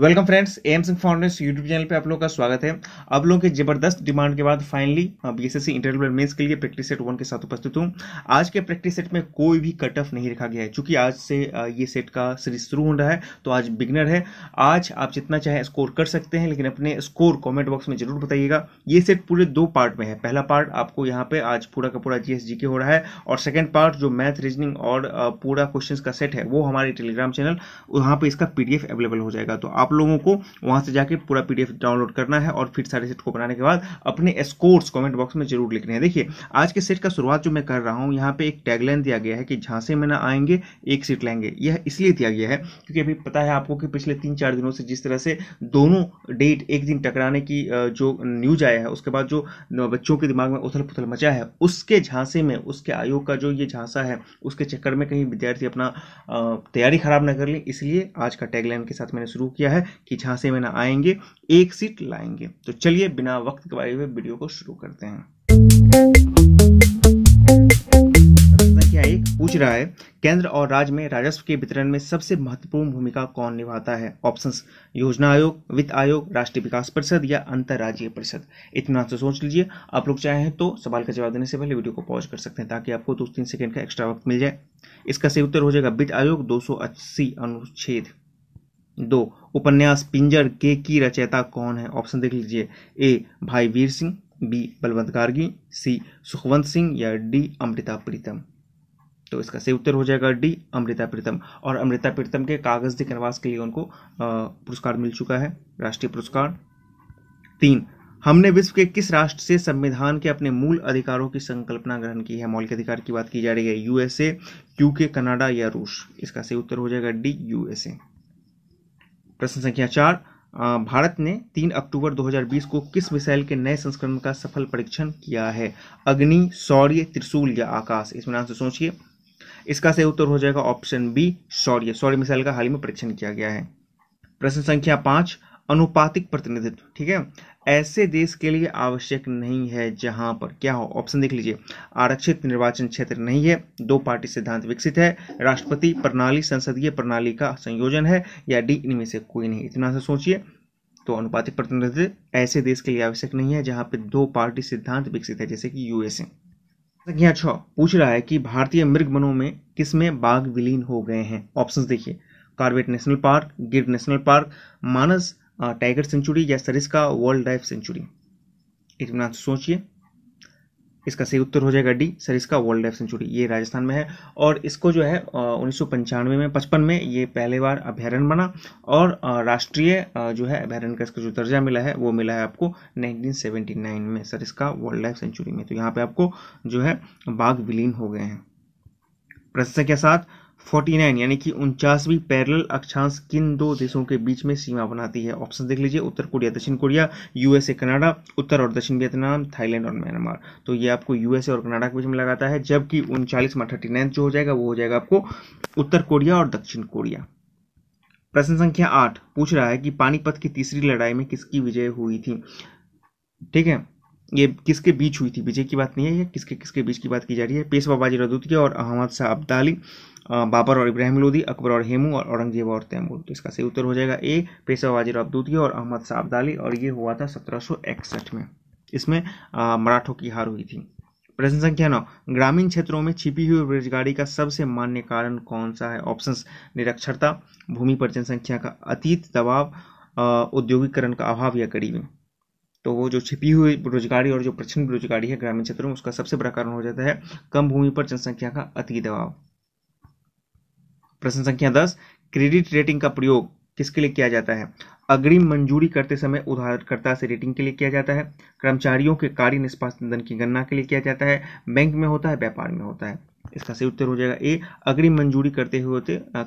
welcome friends M Singh foundation YouTube channel पे आप लोगों का स्वागत है आप लोगों के जबरदस्त डिमांड के बाद फाइनली बीएसएससी इंटरव्यू मेंस के लिए प्रैक्टिस सेट वन के साथ उपस्थित हूँ आज के प्रैक्टिस सेट में कोई भी कट ऑफ नहीं रखा गया है चूंकि आज से ये सेट का सीरीज शुरू हो रहा है तो आज बिगनर है आज आप जितना चाहे स्कोर कर सकते हैं लेकिन अपने स्कोर कॉमेंट बॉक्स में जरूर बताइएगा ये सेट पूरे दो पार्ट में है पहला पार्ट आपको यहाँ पर आज पूरा का पूरा जी के हो रहा है और सेकेंड पार्ट जो मैथ रीजनिंग और पूरा क्वेश्चन का सेट है वो हमारे टेलीग्राम चैनल वहाँ पर इसका पी अवेलेबल हो जाएगा तो आप आप लोगों को वहां से जाके पूरा पीडीएफ डाउनलोड करना है और फिर सारे सेट को बनाने के बाद अपने स्कोर्स कमेंट बॉक्स में जरूर लिखने हैं देखिए आज के सेट का शुरुआत जो मैं कर रहा हूँ यहाँ पे एक टैगलाइन दिया गया है कि झांसे में ना आएंगे एक सीट लाएंगे यह इसलिए दिया गया है क्योंकि अभी पता है आपको कि पिछले तीन चार दिनों से जिस तरह से दोनों डेट एक दिन टकराने की जो न्यूज आया है उसके बाद जो बच्चों के दिमाग में उथल पुथल मचा है उसके झांसे में उसके आयोग का जो ये झांसा है उसके चक्कर में कहीं विद्यार्थी अपना तैयारी खराब ना कर ले इसलिए आज का टैगलाइन के साथ मैंने शुरू किया है है कि झांसे में ना आएंगे एक सीट लाएंगे तो चलिए बिना वक्त गवाए हुए वीडियो को शुरू करते हैं एक पूछ रहा है केंद्र और राज्य में राजस्व के वितरण में सबसे महत्वपूर्ण भूमिका कौन निभाता है ऑप्शंस योजना आयोग वित्त आयोग राष्ट्रीय विकास परिषद या अंतर्राज्यीय परिषद इतना तो सोच लीजिए आप लोग चाहें तो सवाल का जवाब देने से पहले वीडियो को पॉज कर सकते हैं ताकि आपको दो तीन सेकंड का एक्स्ट्रा वक्त मिल जाए इसका सही उत्तर हो जाएगा वित्त आयोग दो अनुच्छेद दो उपन्यास पिंजर के की रचयिता कौन है ऑप्शन देख लीजिए ए भाई वीर सिंह बी बलवंत गार्गी सी सुखवंत सिंह या डी अमृता प्रीतम तो इसका सही उत्तर हो जाएगा डी अमृता प्रीतम और अमृता प्रीतम के कागज कैनवास के लिए उनको पुरस्कार मिल चुका है राष्ट्रीय पुरस्कार तीन हमने विश्व के किस राष्ट्र से संविधान के अपने मूल अधिकारों की संकल्पना ग्रहण की है मौलिक अधिकार की बात की जा रही है यूएसए यूके कनाडा या रूस इसका सही उत्तर हो जाएगा डी यूएसए प्रश्न संख्या चार भारत ने 3 अक्टूबर 2020 को किस मिसाइल के नए संस्करण का सफल परीक्षण किया है अग्नि शौर्य त्रिशूल या आकाश इसमें आंसर सोचिए इसका सही उत्तर हो जाएगा option B Shaurya Shaurya missile का हाल ही में परीक्षण किया गया है प्रश्न संख्या पांच अनुपातिक प्रतिनिधित्व ठीक है ऐसे देश के लिए आवश्यक नहीं है जहां पर क्या हो ऑप्शन देख लीजिए आरक्षित निर्वाचन क्षेत्र नहीं है दो पार्टी सिद्धांत विकसित है राष्ट्रपति प्रणाली संसदीय प्रणाली का संयोजन है या डी इनमें से कोई नहीं इतना सा सोचिए तो अनुपातिक प्रतिनिधित्व ऐसे देश के लिए आवश्यक नहीं है जहां पर दो पार्टी सिद्धांत विकसित है जैसे कि यूएसए संख्या छ पूछ रहा है कि भारतीय मृग वनों में किसमें बाघ विलीन हो गए हैं ऑप्शन देखिए Corbett national park Gir national park Manas tiger sanctuary या सरिस्का वर्ल्ड लाइफ सेंचुरी इतना सोचिए इसका सही उत्तर हो जाएगा D Sariska wildlife sanctuary ये राजस्थान में है और इसको जो है उन्नीस में पचपन में ये पहले बार अभ्यारण बना और राष्ट्रीय जो है अभ्यारण का इसका जो दर्जा मिला है वो मिला है आपको 1979 में सरिस्का वर्ल्ड लाइफ सेंचुरी में तो यहाँ पे आपको जो है बाघ विलीन हो गए हैं प्रश्न संख्या सात 49 यानी कि उनचासवीं पैरल अक्षांश किन दो देशों के बीच में सीमा बनाती है ऑप्शन देख लीजिए उत्तर कोरिया दक्षिण कोरिया यूएसए कनाडा उत्तर और दक्षिण वियतनाम थाईलैंड और म्यांमार तो ये आपको यूएसए और कनाडा के बीच में लगाता है जबकि उनचालीस में थर्टी जो हो जाएगा वो हो जाएगा आपको उत्तर कोरिया और दक्षिण कोरिया प्रश्न संख्या आठ पूछ रहा है कि पानीपत की तीसरी लड़ाई में किसकी विजय हुई थी ठीक है ये किसके बीच हुई थी विजय की बात नहीं है ये किसके किसके बीच की बात की जा रही है पेशवा बाजी रदूतिया और अहमद शाह अब्दाली बाबर और इब्राहिम लोधी अकबर और हेमू और औरंगजेब और तैमूर तो इसका सही उत्तर हो जाएगा ए पेशवा बाजी रदूतिया और अहमद शाह अब्दाली और ये हुआ था सत्रह में इसमें मराठों की हार हुई थी प्रश्न संख्या नौ ग्रामीण क्षेत्रों में छिपी हुई बेरोजगारी का सबसे मान्य कारण कौन सा है ऑप्शंस निरक्षरता भूमि पर जनसंख्या का अतीत दबाव औद्योगिकरण का अभाव या गरीबी तो वो जो छिपी हुई बेरोजगारी और जो प्रचंड बेरोजगारी है ग्रामीण क्षेत्रों में उसका सबसे बड़ा कारण हो जाता है कम भूमि पर जनसंख्या का अति दबाव प्रश्न संख्या दस क्रेडिट रेटिंग का प्रयोग किसके लिए किया जाता है अग्रिम मंजूरी करते समय उधारकर्ता से रेटिंग के लिए किया जाता है कर्मचारियों के कार्य निष्पादन की गणना के लिए किया जाता है बैंक में होता है व्यापार में होता है इसका सही उत्तर हो जाएगा ए अग्रिम मंजूरी करते हुए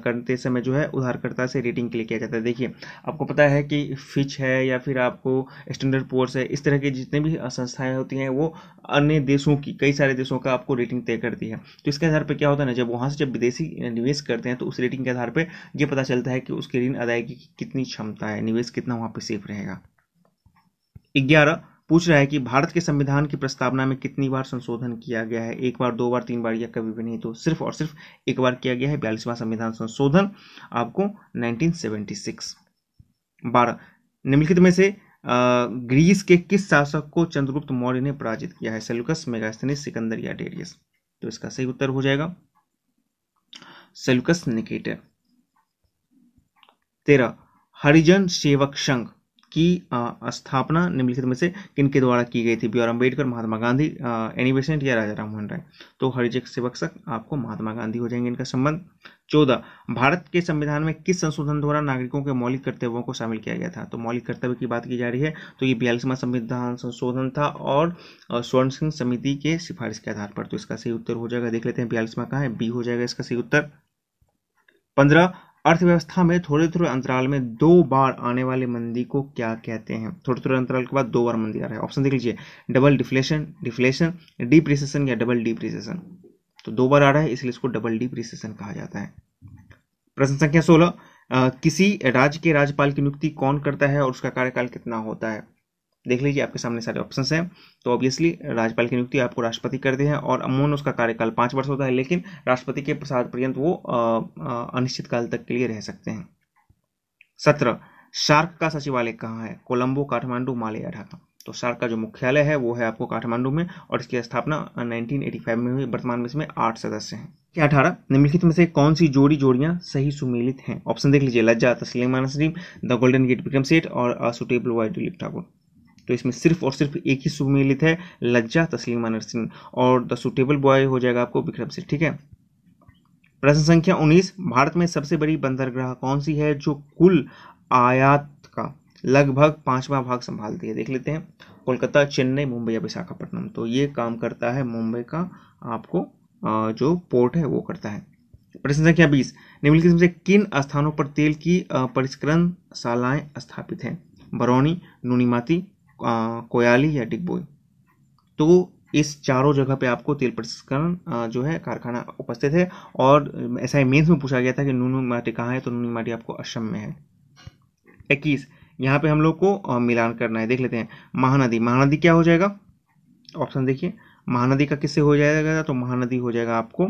करते समय जो है उधारकर्ता से रेटिंग के लिए किया जाता है देखिए आपको पता है कि फिच है या फिर आपको स्टैंडर्ड पोर्स है इस तरह की जितने भी संस्थाएं होती हैं वो अन्य देशों की कई सारे देशों का आपको रेटिंग तय करती है तो इसके आधार पर क्या होता है ना जब वहाँ से जब विदेशी निवेश करते हैं तो उस रेटिंग के आधार पर यह पता चलता है कि उसके ऋण अदायगी की कितनी क्षमता है निवेश कितना वहाँ पर सेफ रहेगा ग्यारह पूछ रहा है कि भारत के संविधान की प्रस्तावना में कितनी बार संशोधन किया गया है एक बार दो बार तीन बार या कभी भी नहीं तो सिर्फ और सिर्फ एक बार किया गया है बयालीसवां संविधान संशोधन आपको 1976 बारह निम्नलिखित में से ग्रीस के किस शासक को चंद्रगुप्त मौर्य ने पराजित किया है सेलुकस मेगास्थनी सिकंदर या डेरियस तो इसका सही उत्तर हो जाएगा सेलुकस निकेटर तेरह हरिजन सेवक संघ की स्थापना निम्नलिखित में से किनके द्वारा की गई थी B R Ambedkar Mahatma Gandhi Annie Besant या राजा राममोहन राय तो हरिजक से बक्सक आपको महात्मा गांधी हो जाएंगे इनका संबंध चौदह भारत के संविधान में किस संशोधन द्वारा नागरिकों के मौलिक कर्तव्यों को शामिल किया गया था तो मौलिक कर्तव्य की बात की जा रही है तो ये बयालीसवा संविधान संशोधन था और स्वर्ण सिंह समिति के सिफारिश के आधार पर तो इसका सही उत्तर हो जाएगा देख लेते हैं बयालीसवा कहाँ है बी हो जाएगा इसका सही उत्तर पंद्रह अर्थव्यवस्था में थोड़े थोड़े अंतराल में दो बार आने वाले मंदी को क्या कहते हैं थोड़े थोड़े अंतराल के बाद दो बार मंदी आ रहा है ऑप्शन देख लीजिए डबल डिफ्लेशन डिफ्लेशन डिप्रिसेशन या डबल डिप्रिसेशन तो दो बार आ रहा है इसलिए इसको डबल डिप्रिसेशन कहा जाता है प्रश्न संख्या सोलह किसी राज्य के राज्यपाल की नियुक्ति कौन करता है और उसका कार्यकाल कितना होता है देख लीजिए आपके सामने सारे ऑप्शन हैं तो ऑब्वियसली राज्यपाल की नियुक्ति आपको राष्ट्रपति करते हैं और अमून उसका कार्यकाल पाँच वर्ष होता है लेकिन राष्ट्रपति के प्रसाद पर्यंत वो अनिश्चित काल तक के लिए रह सकते हैं सत्रह शार्क का सचिवालय कहाँ है कोलंबो काठमांडू माले या ढाका तो शार्क का जो मुख्यालय है वो है आपको काठमांडू में और इसकी स्थापना 1985 में हुई वर्तमान में इसमें आठ सदस्य हैं अठारह निम्नलिखित में से कौन सी जोड़ी जोड़ियां सही सुमेलित हैं ऑप्शन देख लीजिए लज्जा तस्लीम मानसरीम the golden gate Vikram Seth और सुटेबल वाई दिलीप ठाकुर तो इसमें सिर्फ और सिर्फ एक ही सुमेलित है लज्जा तस्लीमा नरसिंह और द सुटेबल बॉय हो जाएगा आपको विक्रम सिंह ठीक है प्रश्न संख्या 19 भारत में सबसे बड़ी बंदरगाह कौन सी है जो कुल आयात का लगभग पांचवा भाग संभालती है देख लेते हैं कोलकाता चेन्नई मुंबई या विशाखापट्टनम तो ये काम करता है मुंबई का आपको जो पोर्ट है वो करता है प्रश्न संख्या बीस निम्नलिखित में से किन स्थानों पर तेल की परिष्करण शालाएं स्थापित हैं बरौनी नूनीमाती कोयाली या डिगबोई तो इस चारों जगह पे आपको तेल प्रसंस्करण जो है कारखाना उपस्थित है और ऐसा ही मेन्स में पूछा गया था कि नूनी माटी कहाँ है तो नूनी माटी आपको असम में है इक्कीस यहाँ पे हम लोग को मिलान करना है देख लेते हैं महानदी महानदी क्या हो जाएगा ऑप्शन देखिए महानदी का किससे हो जाएगा तो महानदी हो जाएगा आपको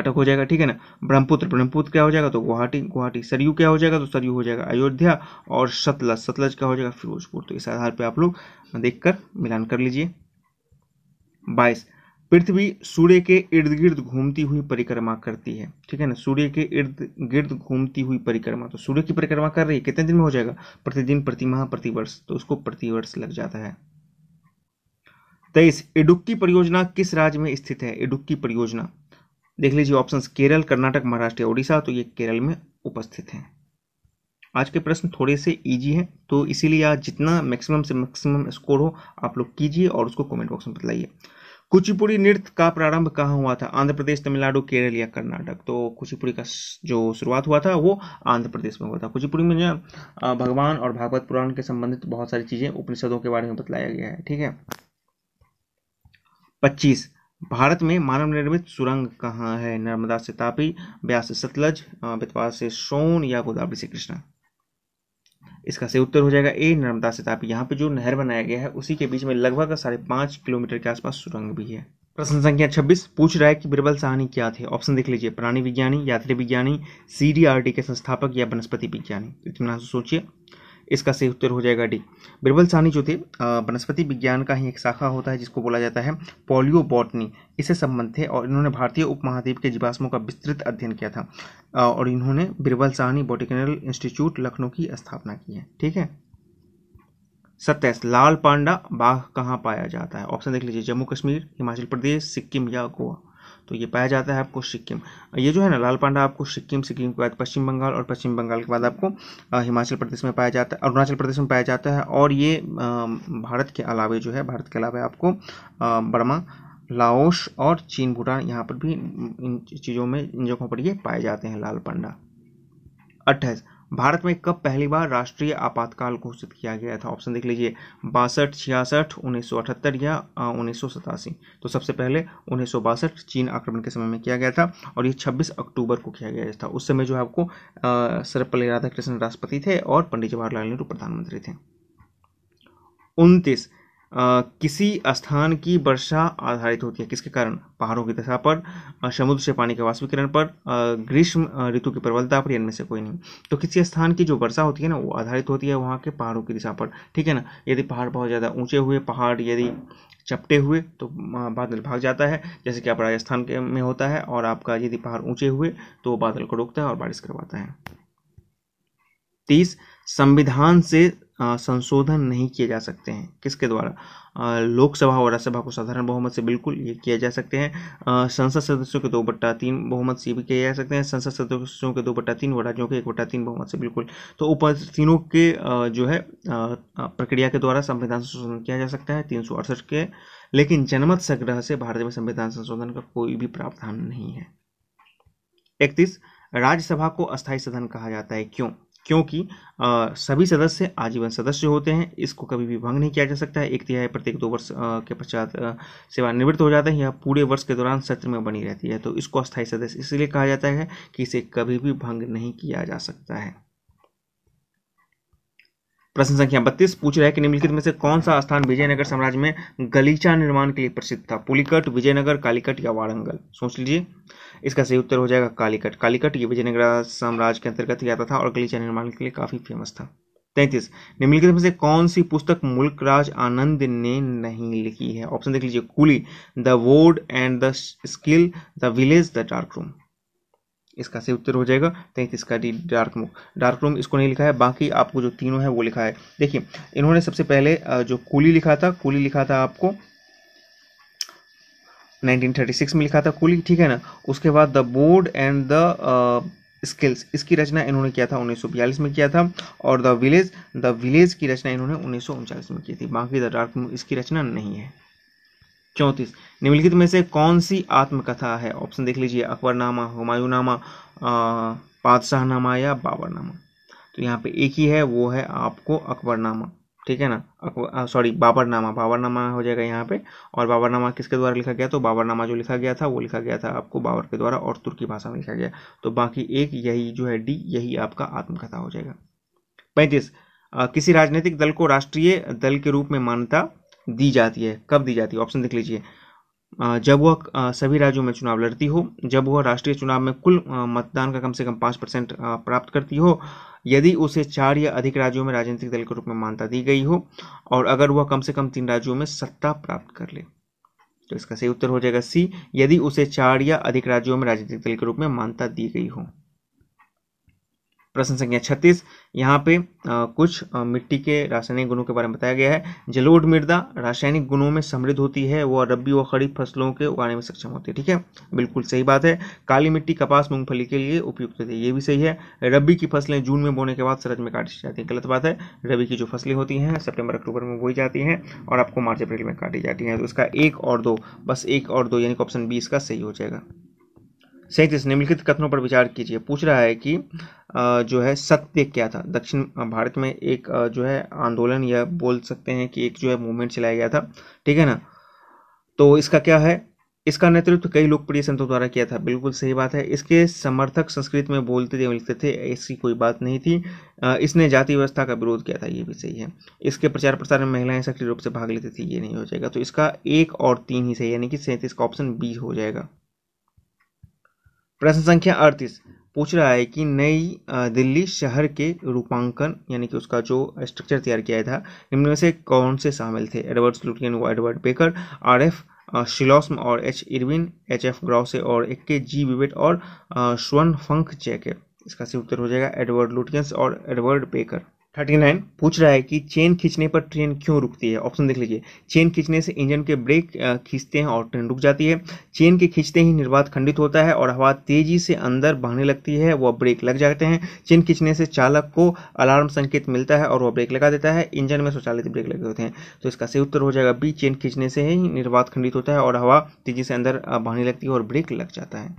कटक हो जाएगा ठीक है ना ब्रह्मपुत्र ब्रह्मपुत्र क्या हो जाएगा तो गुवाहाटी गुवाहाटी सरयू क्या हो जाएगा तो सरयू हो जाएगा अयोध्या और सतलज सतलज क्या हो जाएगा फिरोजपुर तो इस आधार पर आप लोग देख मिलान कर लीजिए बाईस पृथ्वी सूर्य के इर्द गिर्द घूमती हुई परिक्रमा करती है ठीक है ना सूर्य के इर्द गिर्द घूमती हुई परिक्रमा तो सूर्य की परिक्रमा कर रही है कितने दिन में हो जाएगा प्रतिदिन प्रतिमाह प्रतिवर्ष तो उसको प्रतिवर्ष लग जाता है तेईस इडुक्की परियोजना किस राज्य में स्थित है इडुक्की परियोजना देख लीजिए ऑप्शन केरल कर्नाटक महाराष्ट्र या उड़ीसा तो ये केरल में उपस्थित हैं आज के प्रश्न थोड़े से इजी हैं तो इसीलिए आज जितना मैक्सिमम से मैक्सिमम स्कोर हो आप लोग कीजिए और उसको कमेंट बॉक्स में बताइए कुचिपुड़ी नृत्य का प्रारंभ कहाँ हुआ था आंध्र प्रदेश तमिलनाडु केरल या कर्नाटक तो कुचिपुड़ी का जो शुरुआत हुआ था वो आंध्र प्रदेश में हुआ था कुचिपुड़ी में जो भगवान और भागवत पुराण के संबंधित बहुत सारी चीज़ें उपनिषदों के बारे में बतलाया गया है ठीक है पच्चीस भारत में मानव निर्मित सुरंग कहाँ है नर्मदा से तापी ब्यास से सतलज बेतवा से सोन या गोदावरी से कृष्णा इसका सही उत्तर हो जाएगा ए नर्मदा से तापी यहाँ पे जो नहर बनाया गया है उसी के बीच में लगभग साढ़े पांच किलोमीटर के आसपास सुरंग भी है प्रश्न संख्या 26 पूछ रहा है कि बिरबल साहनी क्या थे ऑप्शन देख लीजिए प्राणी विज्ञानी यात्री विज्ञानी सी के संस्थापक या वनस्पति विज्ञानी तो इतना सोचिए इसका सही उत्तर हो जाएगा डी बिरबल सानी जो थे वनस्पति विज्ञान का ही एक शाखा होता है जिसको बोला जाता है पोलियो बॉटनी इससे संबंध थे और इन्होंने भारतीय उपमहाद्वीप के जीवाश्मों का विस्तृत अध्ययन किया था और इन्होंने बिरबल साहनी बॉटिकनल इंस्टीट्यूट लखनऊ की स्थापना की है ठीक है सत्ताईस लाल पांडा बाघ कहाँ पाया जाता है ऑप्शन देख लीजिए जम्मू कश्मीर हिमाचल प्रदेश सिक्किम या गोवा तो ये पाया जाता है आपको सिक्किम ये जो है ना लाल पांडा आपको सिक्किम सिक्किम के बाद पश्चिम बंगाल और पश्चिम बंगाल के बाद आपको हिमाचल प्रदेश में पाया जाता है अरुणाचल प्रदेश में पाया जाता है और ये भारत के अलावे जो है भारत के अलावा आपको बर्मा लाओस और चीन भूटान यहाँ पर भी इन चीज़ों में इन जगहों पर ये पाए जाते हैं लाल पांडा अट्ठाईस भारत में कब पहली बार राष्ट्रीय आपातकाल घोषित किया गया था ऑप्शन देख लीजिए बासठ छियासठ उन्नीस या उन्नीस तो सबसे पहले उन्नीस चीन आक्रमण के समय में किया गया था और ये 26 अक्टूबर को किया गया था उस समय जो है आपको सर्वपल्ली राधाकृष्ण राष्ट्रपति थे और पंडित जवाहरलाल नेहरू प्रधानमंत्री थे उनतीस किसी स्थान की वर्षा आधारित होती है किसके कारण पहाड़ों की दशा पर समुद्र से पानी के वाष्पीकरण पर ग्रीष्म ऋतु की प्रबलता पर इनमें से कोई नहीं तो किसी स्थान की जो वर्षा होती है ना वो आधारित होती है वहाँ के पहाड़ों की दिशा पर ठीक है ना यदि पहाड़ बहुत ज़्यादा ऊंचे हुए पहाड़ यदि चपटे हुए तो बादल भाग जाता है जैसे कि आप राजस्थान के में होता है और आपका यदि पहाड़ ऊंचे हुए तो बादल को रोकता है और बारिश करवाता है तीस संविधान से संशोधन नहीं किए जा सकते हैं किसके द्वारा लोकसभा और राज्यसभा को साधारण बहुमत से बिल्कुल ये किया जा सकते हैं संसद सदस्यों के दो बट्टा तीन बहुमत से भी किए जा सकते हैं संसद सदस्यों के दो बट्टा तीन व राज्यों के एक बट्टा तीन बहुमत से बिल्कुल तो उप तीनों के जो है प्रक्रिया के द्वारा संविधान संशोधन किया जा सकता है तीन के लेकिन जनमत संग्रह से भारत में संविधान संशोधन का कोई भी प्रावधान नहीं है इकतीस राज्यसभा को अस्थायी सदन कहा जाता है क्यों क्योंकि आ, सभी सदस्य आजीवन सदस्य होते हैं इसको कभी भी भंग नहीं किया जा सकता है एक तिहाई प्रत्येक दो वर्ष के पश्चात सेवानिवृत्त हो जाता है या पूरे वर्ष के दौरान सत्र में बनी रहती है तो इसको अस्थायी सदस्य इसलिए कहा जाता है कि इसे कभी भी भंग नहीं किया जा सकता है प्रश्न संख्या बत्तीस पूछ रहा है कि निम्नलिखित में से कौन सा स्थान विजयनगर साम्राज्य में गलीचा निर्माण के लिए प्रसिद्ध था पुलिकट विजयनगर कालीकट या वारंगल सोच लीजिए इसका सही उत्तर हो जाएगा कालीकट कालीकट ये विजयनगर साम्राज्य के अंतर्गत आता था और गलीचा निर्माण के लिए काफी फेमस था तैंतीस निम्नलिखित में से कौन सी पुस्तक मुल्कराज आनंद ने नहीं लिखी है ऑप्शन देख लीजिए कूली द वोड and the sickle the village the dark room इसका सही उत्तर हो जाएगा तैंतीस का D dark room dark room इसको नहीं लिखा है बाकी आपको जो तीनों है वो लिखा है देखिए इन्होंने सबसे पहले जो कूली लिखा था कूली लिखा था आपको 1936 में लिखा था कूली ठीक है ना उसके बाद the sword and the sickles इसकी रचना इन्होंने किया था 1942 में किया था और द विलेज द विलेज की रचना इन्होंने उन्नीस में की थी बाकी द डार्क इसकी रचना नहीं है चौंतीस निम्नलिखित में से कौन सी आत्मकथा है ऑप्शन देख लीजिए अकबरनामा हुमायूनामा नामा या बाबरनामा तो यहाँ पे एक ही है वो है आपको अकबरनामा ठीक है ना सॉरी बाबरनामा बाबरनामा हो जाएगा यहाँ पे और बाबरनामा किसके द्वारा लिखा गया तो बाबरनामा जो लिखा गया था वो लिखा गया था आपको बाबर के द्वारा और तुर्की भाषा में लिखा गया तो बाकी एक यही जो है डी यही आपका आत्मकथा हो जाएगा पैंतीस किसी राजनीतिक दल को राष्ट्रीय दल के रूप में मान्यता दी जाती है कब दी जाती है ऑप्शन देख लीजिए जब वह सभी राज्यों में चुनाव लड़ती हो जब वह राष्ट्रीय चुनाव में कुल मतदान का कम से कम पाँच परसेंट प्राप्त करती हो यदि उसे चार या अधिक राज्यों में राजनीतिक दल के रूप में मान्यता दी गई हो और अगर वह कम से कम तीन राज्यों में सत्ता प्राप्त कर ले तो इसका सही उत्तर हो जाएगा सी यदि उसे चार या अधिक राज्यों में राजनीतिक दल के रूप में मान्यता दी गई हो प्रश्न संख्या छत्तीस यहाँ पे आ, कुछ आ, मिट्टी के रासायनिक गुणों के बारे में बताया गया है जलोढ़ मृदा रासायनिक गुणों में समृद्ध होती है वह रब्बी व खरीफ फसलों के उगाने में सक्षम होती है ठीक है बिल्कुल सही बात है काली मिट्टी कपास मूंगफली के लिए उपयुक्त होती है ये भी सही है रबी की फसलें जून में बोने के बाद सरज में काटी जाती है गलत बात है रबी की जो फसलें होती हैं सेप्टेम्बर अक्टूबर में बोई जाती हैं और आपको मार्च अप्रैल में काटी जाती हैं तो इसका एक और दो बस एक और दो यानी कि ऑप्शन बी इसका सही हो जाएगा सैंतीस निम्नलिखित कथनों पर विचार कीजिए पूछ रहा है कि जो है सत्य क्या था दक्षिण भारत में एक जो है आंदोलन या बोल सकते हैं कि एक जो है मूवमेंट चलाया गया था ठीक है ना तो इसका क्या है इसका नेतृत्व कई लोकप्रिय संतों द्वारा किया था बिल्कुल सही बात है इसके समर्थक संस्कृत में बोलते थे लिखते थे ऐसी कोई बात नहीं थी इसने जाति व्यवस्था का विरोध किया था ये भी सही है इसके प्रचार प्रसार में महिलाएं सक्रिय रूप से भाग लेती थी ये नहीं हो जाएगा तो इसका एक और तीन ही सही यानी कि सैंतीस का ऑप्शन बी हो जाएगा प्रश्न संख्या अड़तीस पूछ रहा है कि नई दिल्ली शहर के रूपांकन यानी कि उसका जो स्ट्रक्चर तैयार किया था निम्न में से कौन से शामिल थे एडवर्ड लुटियन व Edward Baker R F Chisholm और H Irwin H F Growse और एक के जी विवेट और स्वर्ण फंक चेक इसका सही उत्तर हो जाएगा एडवर्ड लुटियंस और एडवर्ड बेकर थर्टी नाइन पूछ रहा है कि चेन खींचने पर ट्रेन क्यों रुकती है ऑप्शन देख लीजिए चेन खींचने से इंजन के ब्रेक खींचते हैं और ट्रेन रुक जाती है चेन के खींचते ही निर्वात खंडित होता है और हवा तेजी से अंदर बहने लगती है वह ब्रेक लग जाते हैं चेन खींचने से चालक को अलार्म संकेत मिलता है और वह ब्रेक लगा देता है इंजन में स्वचालित ब्रेक लगे होते हैं तो इसका सही उत्तर हो जाएगा बी चेन खींचने से ही निर्वात खंडित होता है और हवा तेजी से अंदर बहने लगती है और ब्रेक लग जाता है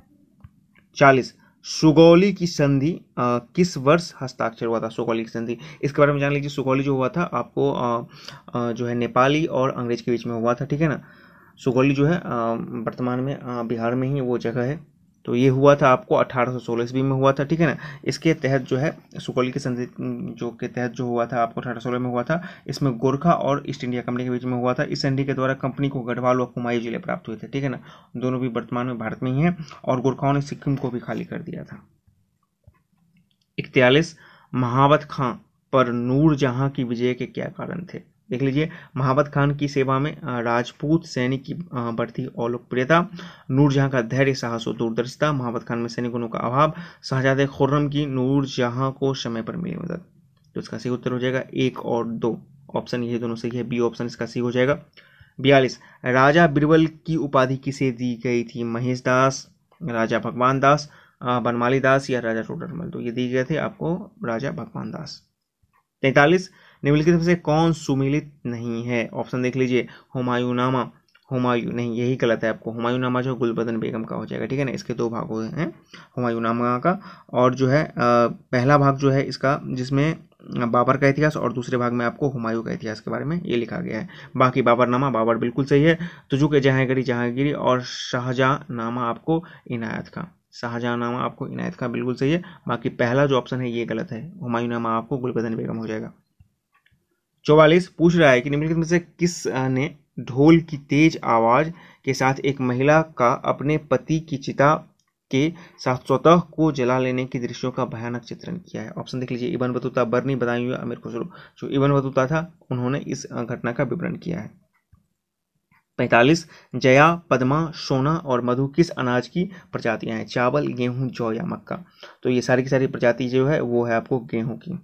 चालीस सुगौली की संधि किस वर्ष हस्ताक्षर हुआ था सुगौली की संधि इसके बारे में जान लीजिए सुगौली जो हुआ था आपको आ, आ, जो है नेपाली और अंग्रेज के बीच में हुआ था ठीक है ना सुगौली जो है वर्तमान में आ, बिहार में ही वो जगह है तो ये हुआ था आपको अठारह सौ सोलह ईस्वी में हुआ था ठीक है ना इसके तहत जो है सुकौली की संधि जो के तहत जो हुआ था आपको अठारह सोलह में हुआ था इसमें गोरखा और ईस्ट इंडिया कंपनी के बीच में हुआ था इस संधि के द्वारा कंपनी को गढ़वाल और कुमाई जिले प्राप्त हुए थे ठीक है ना दोनों भी वर्तमान में भारत में ही हैं और गोरखाओं ने सिक्किम को भी खाली कर दिया था इकतालीस महावत खां पर नूर जहां की विजय के क्या कारण थे देख लीजिए महाबत खान की सेवा में राजपूत सैनिक की बढ़ती अलोकप्रियता नूरजहां का धैर्य साहस और दूरदर्शिता महाबत खान में सैनिकों का अभाव शाहजादे खुर्रम की नूरजहां को समय पर मिली मदद तो इसका सही उत्तर हो जाएगा एक और दो ऑप्शन ये दोनों सही है बी ऑप्शन इसका सही हो जाएगा बयालीस राजा बिरबल की उपाधि किसे दी गई थी महेश दास राजा भगवान दास बनमाली दास या राजा टोडरमल तो ये दिए गए थे आपको राजा भगवान दास तैंतालीस निम्नलिखित में से कौन सुमिलित नहीं है ऑप्शन देख लीजिए नामा हुमायूं नहीं यही गलत है आपको नामा जो गुलबदन बेगम का हो जाएगा ठीक है ना इसके दो भाग हैं नामा का और जो है पहला भाग जो है इसका जिसमें बाबर का इतिहास और दूसरे भाग में आपको हुमायूं का इतिहास के बारे में ये लिखा गया है बाकी बाबरनामा बाबर बिल्कुल सही है तुजुक जहांगीरी जहांगीरी और नामा आपको इनायत का शाहजहाँनामा आपको इनायत का बिल्कुल सही है बाकी पहला जो ऑप्शन है ये गलत है हुमायूं नामा आपको गुलबदन बेगम हो जाएगा चौवालीस पूछ रहा है कि निम्नलिखित में से किस ने ढोल की तेज आवाज के साथ एक महिला का अपने पति की चिता के साथ स्वतः को जला लेने के दृश्यों का भयानक चित्रण किया है ऑप्शन देख लीजिए इबन बतूता बर्नी बदायूं अमीर खुसरो जो इबन बतूता था उन्होंने इस घटना का विवरण किया है पैंतालीस जया पद्मा सोना और मधु किस अनाज की प्रजातियां हैं चावल गेहूं जौ या मक्का तो ये सारी की सारी प्रजाति जो है वो है आपको गेहूं की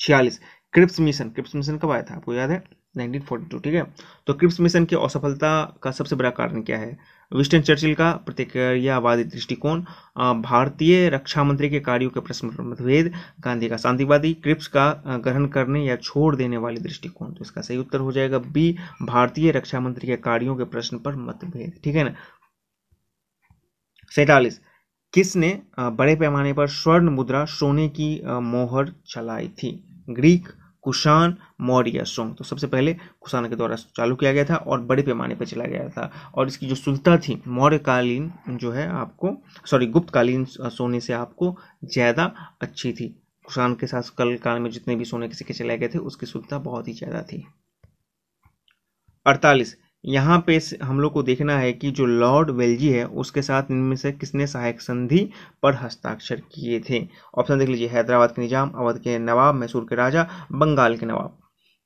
छियालीस क्रिप्स मिशन क्रिप्स मिशन कब आया था आपको याद है 1942 ठीक है तो क्रिप्स मिशन की असफलता का सबसे बड़ा कारण क्या है विस्टन चर्चिल का प्रतिक्रियावादी दृष्टिकोण भारतीय रक्षा मंत्री के कार्यों के प्रश्न मतभेद गांधी का शांतिवादी क्रिप्स का ग्रहण करने या छोड़ देने वाले दृष्टिकोण तो इसका सही उत्तर हो जाएगा बी भारतीय रक्षा मंत्री के कार्यों के प्रश्न पर मतभेद ठीक है ना सैतालीस किसने बड़े पैमाने पर स्वर्ण मुद्रा सोने की मोहर चलाई थी ग्रीक कुषाण मौर्य सॉन्ग तो सबसे पहले कुषाण के द्वारा चालू किया गया था और बड़े पैमाने पर चला गया था और इसकी जो सुलता थी मौर्यकालीन जो है आपको सॉरी गुप्तकालीन सोने से आपको ज़्यादा अच्छी थी कुषाण के साथ कल काल में जितने भी सोने के सिक्के चलाए गए थे उसकी सुलता बहुत ही ज़्यादा थी अड़तालीस यहाँ पे हम लोग को देखना है कि जो लॉर्ड वेल्जी है उसके साथ इनमें से किसने सहायक संधि पर हस्ताक्षर किए थे ऑप्शन देख लीजिए हैदराबाद के निजाम अवध के नवाब मैसूर के राजा बंगाल के नवाब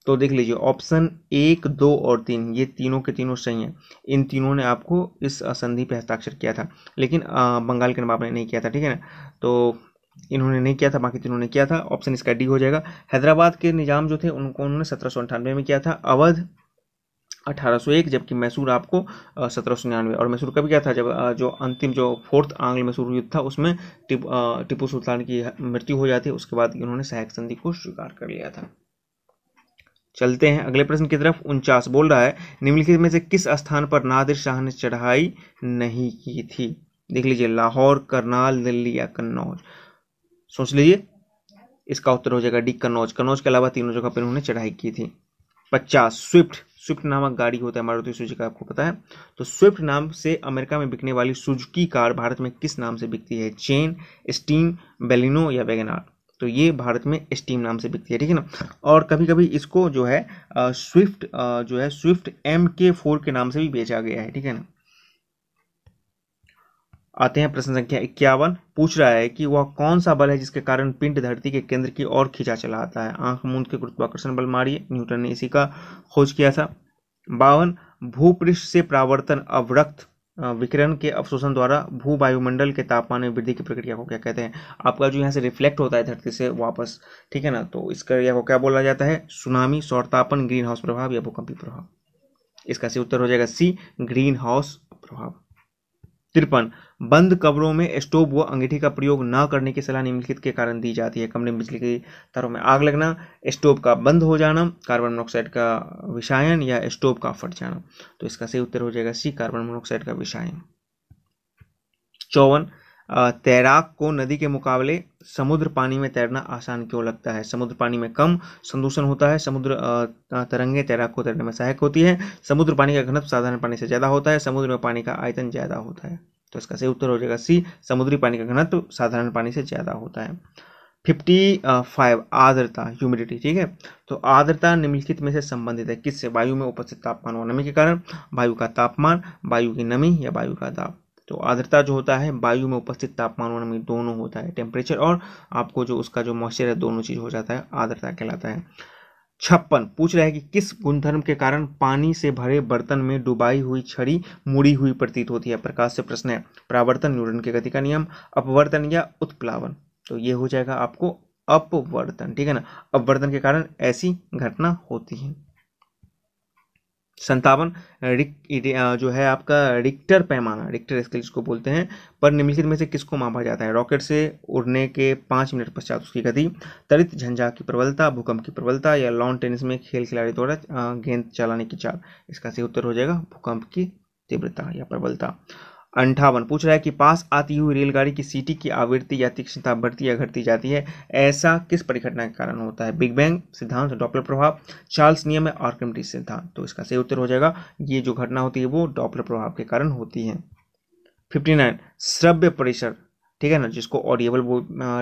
तो देख लीजिए ऑप्शन एक दो और तीन ये तीनों के तीनों सही हैं इन तीनों ने आपको इस संधि पर हस्ताक्षर किया था लेकिन आ, बंगाल के नवाब ने नहीं किया था ठीक है ना तो इन्होंने नहीं किया था बाकी तीनों ने किया था ऑप्शन इसका डी हो जाएगा हैदराबाद के निजाम जो थे उनको उन्होंने सत्रह में किया था अवध 1801 जबकि मैसूर आपको सत्रह और मैसूर कभी क्या था जब जो अंतिम जो फोर्थ आंग्ल मैसूर युद्ध था उसमें टिपू सुल्तान की मृत्यु हो जाती है उसके बाद इन्होंने सहायक संधि को स्वीकार कर लिया था चलते हैं अगले प्रश्न की तरफ उनचास बोल रहा है निम्नलिखित में से किस स्थान पर नादिर शाह ने चढ़ाई नहीं की थी देख लीजिए लाहौर करनाल दिल्ली या कन्नौज सोच लीजिए इसका उत्तर हो जाएगा डी कन्नौज कन्नौज के अलावा तीनों जगह पर उन्होंने चढ़ाई की थी पचास स्विफ्ट स्विफ्ट नामक गाड़ी होता है मारुति सुजुकी का आपको पता है तो स्विफ्ट नाम से अमेरिका में बिकने वाली सुजुकी कार भारत में किस नाम से बिकती है चेन स्टीम बेलिनो या वेगनार तो ये भारत में स्टीम नाम से बिकती है ठीक है ना और कभी कभी इसको जो है स्विफ्ट जो है स्विफ्ट एम के फोर के नाम से भी बेचा गया है ठीक है ना आते हैं प्रश्न संख्या इक्यावन पूछ रहा है कि वह कौन सा बल है जिसके कारण पिंड धरती के केंद्र की ओर खींचा चला आता है आंख मूंद के गुरुत्वाकर्षण बल मारिए न्यूटन ने इसी का खोज किया था बावन भूपृष्ठ से प्रावर्तन अवरक्त विकिरण के अवशोषण द्वारा भू वायुमंडल के तापमान में वृद्धि की प्रक्रिया को क्या कहते हैं आपका जो यहाँ से रिफ्लेक्ट होता है धरती से वापस ठीक है ना तो इस क्रिया को क्या बोला जाता है सुनामी सौरतापन ग्रीन हाउस प्रभाव या भूकंपी प्रभाव इसका सही उत्तर हो जाएगा सी ग्रीन हाउस प्रभाव तिरपन बंद कमरों में स्टोव व अंगीठी का प्रयोग न करने की सलाह निम्नलिखित के कारण दी जाती है कमरे में बिजली की तारों में आग लगना स्टोव का बंद हो जाना कार्बन मोनोक्साइड का विषायन या स्टोव का फट जाना तो इसका सही उत्तर हो जाएगा सी कार्बन मोनोक्साइड का विषायन चौवन तैराक को नदी के मुकाबले समुद्र पानी में तैरना आसान क्यों लगता है समुद्र पानी में कम संदूषण होता है समुद्र तरंगे तैराक को तैरने में सहायक होती है समुद्र पानी का घनत्व साधारण पानी से ज़्यादा होता है समुद्र में पानी का आयतन ज़्यादा होता है तो इसका सही उत्तर हो जाएगा सी समुद्री पानी का घनत्व साधारण पानी से ज़्यादा होता है फिफ्टी फाइव आर्द्रता ह्यूमिडिटी ठीक है तो आर्द्रता निम्नलिखित में से संबंधित है किससे वायु में उपस्थित तापमान और नमी के कारण वायु का तापमान वायु की नमी या वायु का दाब तो आर्द्रता जो होता है वायु में उपस्थित तापमान और नमी दोनों होता है टेम्परेचर और आपको जो उसका जो मॉइस्चर है दोनों चीज़ हो जाता है आर्द्रता कहलाता है छप्पन पूछ रहा है कि किस गुणधर्म के कारण पानी से भरे बर्तन में डुबाई हुई छड़ी मुड़ी हुई प्रतीत होती है प्रकाश से प्रश्न है प्रावर्तन न्यूरन के गति का नियम अपवर्तन या उत्प्लावन तो ये हो जाएगा आपको अपवर्तन ठीक है ना अपवर्तन के कारण ऐसी घटना होती है संतावन रिक जो है आपका रिक्टर पैमाना रिक्टर स्केल जिसको बोलते हैं पर निम्नलिखित में से किसको मापा जाता है रॉकेट से उड़ने के पाँच मिनट पश्चात उसकी गति तरित झंझा की प्रबलता भूकंप की प्रबलता या लॉन टेनिस में खेल खिलाड़ी द्वारा गेंद चलाने की चाल इसका सही उत्तर हो जाएगा भूकंप की तीव्रता या प्रबलता अंठावन पूछ रहा है कि पास आती हुई रेलगाड़ी की सीटी की आवृत्ति या तीक्ष्णता बढ़ती या घटती जाती है ऐसा किस परिघटना के कारण होता है बिग बैंग सिद्धांत डॉपलर प्रभाव चार्ल्स नियम है और कमिटी सिद्धांत तो इसका सही उत्तर हो जाएगा ये जो घटना होती है वो डॉपलर प्रभाव के कारण होती है फिफ्टी नाइन श्रव्य परिसर ठीक है ना जिसको ऑडियबल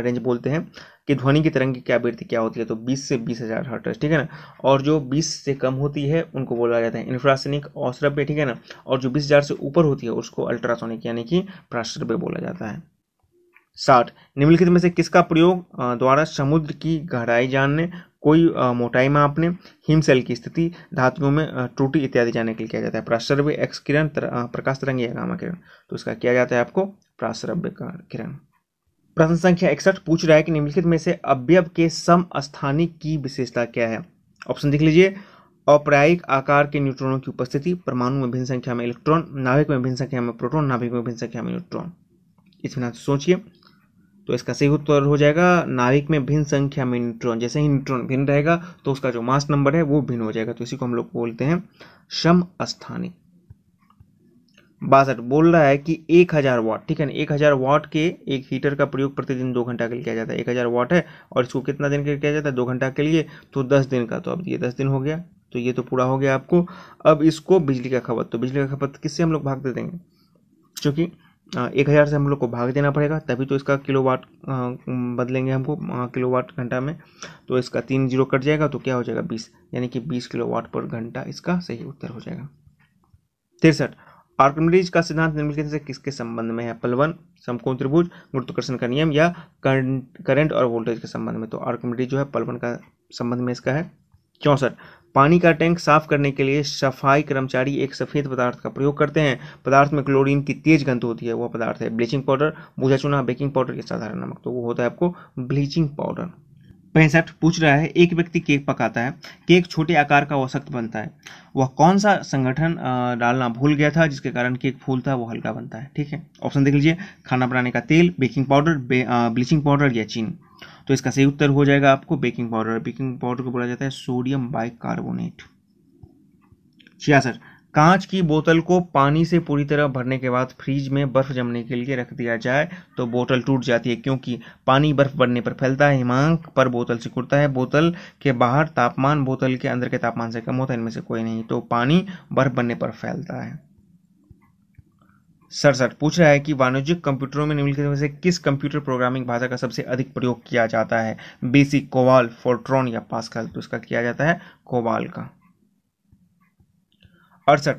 रेंज बोलते हैं कि ध्वनि की तरंग की क्या आवृत्ति क्या होती है तो 20 से बीस हज़ार हर्टर्स ठीक है ना और जो 20 से कम होती है उनको बोला जाता है इंफ्रासनिक औसरभ्य ठीक है ना और जो बीस हज़ार से ऊपर होती है उसको अल्ट्रासोनिक यानी कि प्राश्रव्य बोला जाता है साठ निम्नलिखित में से किसका प्रयोग द्वारा समुद्र की गहराई जानने कोई मोटाई मापने हिम सेल की स्थिति धातुओं में टूटी इत्यादि जानने के लिए किया जाता है प्राश्रव्य एक्स किरण प्रकाश तरंग या गामा किरण तो इसका किया जाता है आपको प्राश्रव्य किरण प्रश्न संख्या इकसठ पूछ रहा है कि निम्नलिखित में से अवयव के सम स्थानी की विशेषता क्या है ऑप्शन देख लीजिए औप्रायिक आकार के न्यूट्रॉनों की उपस्थिति परमाणु में भिन्न संख्या में इलेक्ट्रॉन नाभिक में भिन्न संख्या में प्रोटॉन नाभिक में भिन्न संख्या में न्यूट्रॉन इसमें तो सोचिए तो इसका सही उत्तर हो जाएगा नाभिक में भिन्न संख्या में न्यूट्रॉन जैसे ही न्यूट्रॉन भिन्न रहेगा तो उसका जो मास नंबर है वो भिन्न हो जाएगा तो इसी को हम लोग बोलते हैं सम स्थानी बासठ बोल रहा है कि एक हज़ार वाट ठीक है ना एक हज़ार वाट के एक हीटर का प्रयोग प्रतिदिन दो घंटा के लिए किया जाता है एक हज़ार वाट है और इसको कितना दिन के लिए किया जाता है दो घंटा के लिए तो दस दिन का तो अब ये दस दिन हो गया तो ये तो पूरा हो गया आपको अब इसको बिजली का खपत तो बिजली का खपत किससे हम लोग भाग दे देंगे क्योंकि एक हज़ार से हम लोग को भाग देना पड़ेगा तभी तो इसका किलो वाट बदलेंगे हमको किलो वाट घंटा में तो इसका तीन जीरो कट जाएगा तो क्या हो जाएगा बीस यानी कि बीस किलो वाट पर घंटा इसका सही उत्तर हो जाएगा तिरसठ आर्कमिडीज का सिद्धांत निम्नलिखित से किसके संबंध में है पलवन समकोण त्रिभुज गुरुत्वाकर्षण का नियम या करंट और वोल्टेज के संबंध में तो आर्कमिडीज जो है पलवन का संबंध में इसका है चौंसठ पानी का टैंक साफ करने के लिए सफाई कर्मचारी एक सफ़ेद पदार्थ का प्रयोग करते हैं पदार्थ में क्लोरीन की तेज गंध होती है वह पदार्थ है ब्लीचिंग पाउडर भूजा चूना बेकिंग पाउडर या साधारण नमक तो वो होता है आपको ब्लीचिंग पाउडर पैंसठ पूछ रहा है एक व्यक्ति केक पकाता है केक छोटे आकार का औसत बनता है वह कौन सा संगठन डालना भूल गया था जिसके कारण केक फूलता है वो हल्का बनता है ठीक है ऑप्शन देख लीजिए खाना बनाने का तेल बेकिंग पाउडर बे, ब्लीचिंग पाउडर या चीनी तो इसका सही उत्तर हो जाएगा आपको बेकिंग पाउडर बेकिंग पाउडर को बोला जाता है सोडियम बाइकार्बोनेट छियासठ कांच की बोतल को पानी से पूरी तरह भरने के बाद फ्रीज में बर्फ़ जमने के लिए रख दिया जाए तो बोतल टूट जाती है क्योंकि पानी बर्फ़ बनने पर फैलता है हिमांक पर बोतल से कुटता है बोतल के बाहर तापमान बोतल के अंदर के तापमान से कम होता है इनमें से कोई नहीं तो पानी बर्फ़ बनने पर फैलता है सरसठ पूछ रहा है कि वाणिज्यिक कंप्यूटरों में निम्नलिखित में से किस कंप्यूटर प्रोग्रामिंग भाषा का सबसे अधिक प्रयोग किया जाता है बेसिक कोवाल फोर्ट्रॉन या पास्कल तो इसका किया जाता है कोवाल का अड़सठ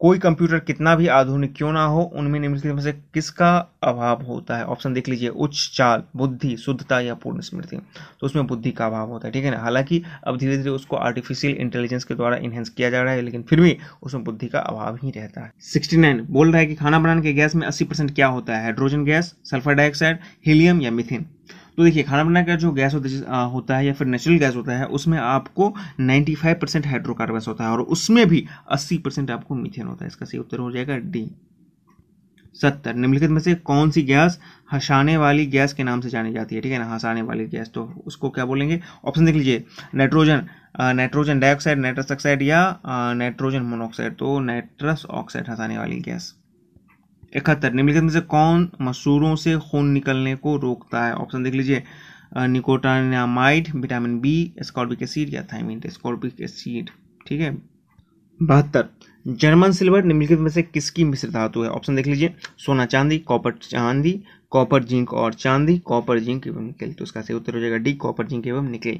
कोई कंप्यूटर कितना भी आधुनिक क्यों ना हो उनमें निम्नलिखित में से किसका अभाव होता है ऑप्शन देख लीजिए उच्च चाल बुद्धि शुद्धता या पूर्ण स्मृति तो उसमें बुद्धि का अभाव होता है ठीक है ना हालांकि अब धीरे धीरे उसको आर्टिफिशियल इंटेलिजेंस के द्वारा इन्हेंस किया जा रहा है लेकिन फिर भी उसमें बुद्धि का अभाव ही रहता है सिक्सटी बोल रहा है कि खाना बनाने के गैस में अस्सी क्या होता है hydrogen gas sulphur dioxide helium या मिथिन तो देखिए खाना बनाने का जो गैस होता है होता है या फिर नेचुरल गैस होता है उसमें आपको 95 परसेंट हाइड्रोकार्बन होता है और उसमें भी 80 परसेंट आपको मीथेन होता है इसका सही उत्तर हो जाएगा डी सत्तर निम्नलिखित में से कौन सी गैस हंसाने वाली गैस के नाम से जानी जाती है ठीक है ना हंसाने वाली गैस तो उसको क्या बोलेंगे ऑप्शन देख लीजिए nitrogen nitrogen dioxide nitrous oxide या नाइट्रोजन मोनोऑक्साइड तो नाइट्रस ऑक्साइड हंसाने वाली गैस इकहत्तर निम्नलिखित में से कौन मसूरों से खून निकलने को रोकता है ऑप्शन देख लीजिए nicotinamide vitamin B ascorbic acid या थाइमिन स्कॉर्बिक एसिड ठीक है बहत्तर जर्मन सिल्वर निम्नलिखित में से किसकी मिश्र धातु है ऑप्शन देख लीजिए सोना चांदी कॉपर चांदी कॉपर जिंक और चांदी कॉपर जिंक एवं निकल तो उसका सही उत्तर हो जाएगा डी कॉपर जिंक एवं निकल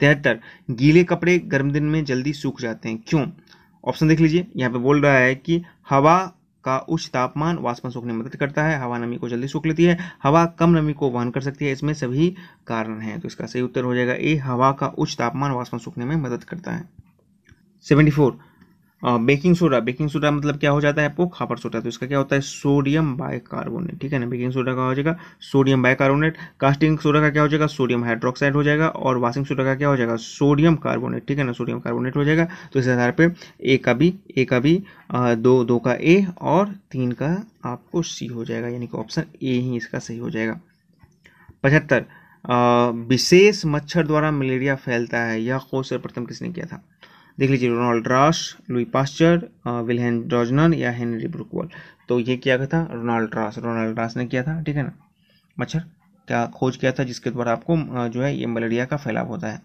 तिहत्तर गीले कपड़े गर्म दिन में जल्दी सूख जाते हैं क्यों ऑप्शन देख लीजिए यहाँ पे बोल रहा है कि हवा का उच्च तापमान वाष्पन सूखने में मदद करता है हवा नमी को जल्दी सूख लेती है हवा कम नमी को वहन कर सकती है इसमें सभी कारण हैं तो इसका सही उत्तर हो जाएगा ए हवा का उच्च तापमान वाष्पन सूखने में मदद करता है seventy four baking soda baking soda मतलब क्या हो जाता है आपको खापर सोडा तो इसका क्या होता है सोडियम बाइकार्बोनेट ठीक है ना बेकिंग सोडा का हो जाएगा सोडियम बाइकार्बोनेट कास्टिंग सोडा का क्या हो जाएगा सोडियम हाइड्रोक्साइड हो जाएगा और वाशिंग सोडा का क्या हो जाएगा सोडियम कार्बोनेट ठीक है ना सोडियम कार्बोनेट हो जाएगा तो इस आधार पर ए का बी ए का बी दो दो का ए और तीन का आपको सी हो जाएगा यानी कि ऑप्शन ए ही इसका सही हो जाएगा पचहत्तर विशेष मच्छर द्वारा मलेरिया फैलता है यह खोज सर्वप्रथम किसने किया था देख लीजिए Ronald Ross Louis Pasteur Wilhelm डॉजनन या हेनरी ब्रुकवॉल तो ये क्या था रोनाल्ड रास रोनाल्ड रास ने किया था ठीक है ना मच्छर क्या खोज किया था जिसके द्वारा आपको जो है ये मलेरिया का फैलाव होता है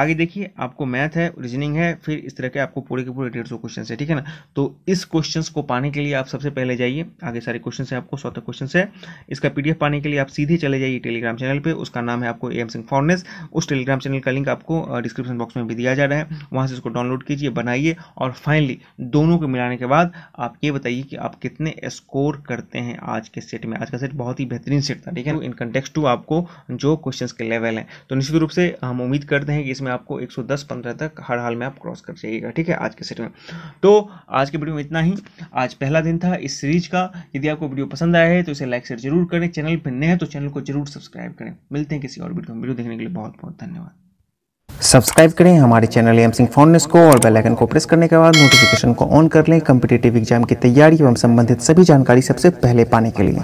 आगे देखिए आपको मैथ है रीजनिंग है फिर इस तरह के आपको पूरे के पूरे डेढ़ सौ क्वेश्चन है ठीक है ना तो इस क्वेश्चन को पाने के लिए आप सबसे पहले जाइए आगे सारे क्वेश्चन है आपको सौ तक क्वेश्चन है इसका पीडीएफ पाने के लिए आप सीधे चले जाइए टेलीग्राम चैनल पर उसका नाम है आपको एम सिंह फॉर्नेस उस टेलीग्राम चैनल का लिंक आपको डिस्क्रिप्शन बॉक्स में भी दिया जा रहा है वहाँ से इसको डाउनलोड कीजिए बनाइए और फाइनली दोनों को मिलाने के बाद आप ये बताइए कि आप कितने स्कोर करते हैं आज के सेट में आज का सेट बहुत ही बेहतरीन सेट था ठीक है इन कंटेक्स टू आपको जो क्वेश्चन के लेवल हैं तो निश्चित रूप से हम उम्मीद करते हैं कि इस इसमें आपको 110 15 तक हर हाल में आप क्रॉस कर जाइएगा ठीक है आज के सेट में तो आज के वीडियो में इतना ही आज पहला दिन था इस सीरीज का यदि आपको वीडियो पसंद आया है तो इसे लाइक शेयर जरूर करें चैनल पर नए हैं तो चैनल को जरूर सब्सक्राइब करें मिलते हैं किसी और वीडियो में वीडियो देखने के लिए बहुत बहुत धन्यवाद सब्सक्राइब करें हमारे चैनल एम सिंह फाउंडनेस को और बेल आइकन को प्रेस करने के बाद नोटिफिकेशन को ऑन कर लें कम्पिटेटिव एग्जाम की तैयारी एवं संबंधित सभी जानकारी सबसे पहले पाने के लिए